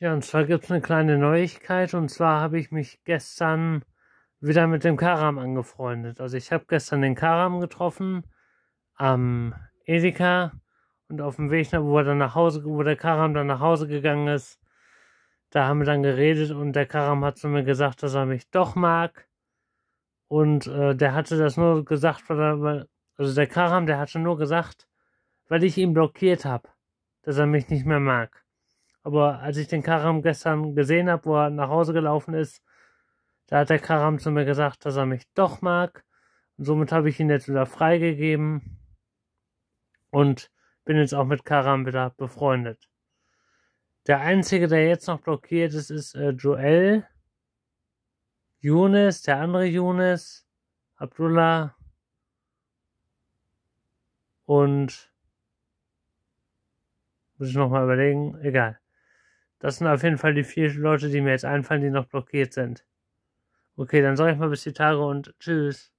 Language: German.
Ja, und zwar gibt's eine kleine Neuigkeit. Und zwar habe ich mich gestern wieder mit dem Karam angefreundet. Also ich habe gestern den Karam getroffen am Edeka und auf dem Weg, wo er dann nach Hause, wo der Karam dann nach Hause gegangen ist, da haben wir dann geredet und der Karam hat zu mir gesagt, dass er mich doch mag. Und äh, der hatte das nur gesagt, weil er, also der Karam, der hatte nur gesagt, weil ich ihn blockiert habe, dass er mich nicht mehr mag. Aber als ich den Karam gestern gesehen habe, wo er nach Hause gelaufen ist, da hat der Karam zu mir gesagt, dass er mich doch mag. Und somit habe ich ihn jetzt wieder freigegeben und bin jetzt auch mit Karam wieder befreundet. Der einzige, der jetzt noch blockiert ist, ist äh, Joel, Younes, der andere Younes, Abdullah und muss ich nochmal überlegen, egal. Das sind auf jeden Fall die vier Leute, die mir jetzt einfallen, die noch blockiert sind. Okay, dann sage ich mal bis die Tage und tschüss.